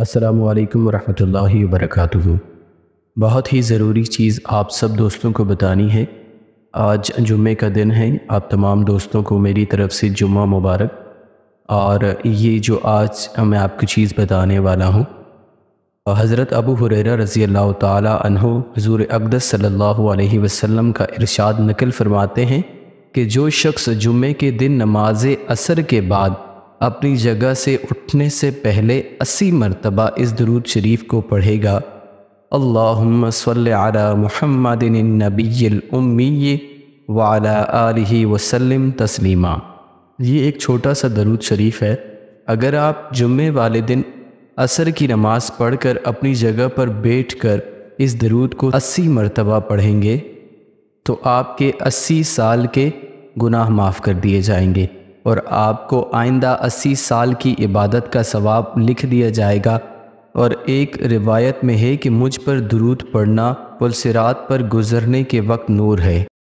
अस्सलाम वालेकुम रहमतुल्लाहि बहुत ही ज़रूरी चीज़ आप सब दोस्तों को बतानी है आज जुम्मे का दिन है आप तमाम दोस्तों को मेरी तरफ़ से जुम्मा मुबारक और ये जो आज मैं आपको चीज़ बताने वाला हूँ हज़रत अबू हुररा रज़ी अल्लाह तहो हजूर अकदस सल्लल्लाहु अलैहि वसल्लम का इरशाद नकल फरमाते हैं कि जो शख्स जुम्मे के दिन नमाज असर के बाद अपनी जगह से उठने से पहले अस्सी मरतबा इस दरूद शरीफ को पढ़ेगा अल्लाम सल्ला महमदिन नबीमी वाला आलि वसलम तस्लीमा ये एक छोटा सा दरूद शरीफ है अगर आप जुम्मे वाले दिन असर की नमाज पढ़कर अपनी जगह पर बैठ कर इस दरूद को अस्सी मरतबा पढ़ेंगे तो आपके अस्सी साल के गुनाह माफ़ कर दिए जाएंगे और आपको आइंदा अस्सी साल की इबादत का सवाब लिख दिया जाएगा और एक रिवायत में है कि मुझ पर दुरूद पढ़ना और सिरात पर गुजरने के वक्त नूर है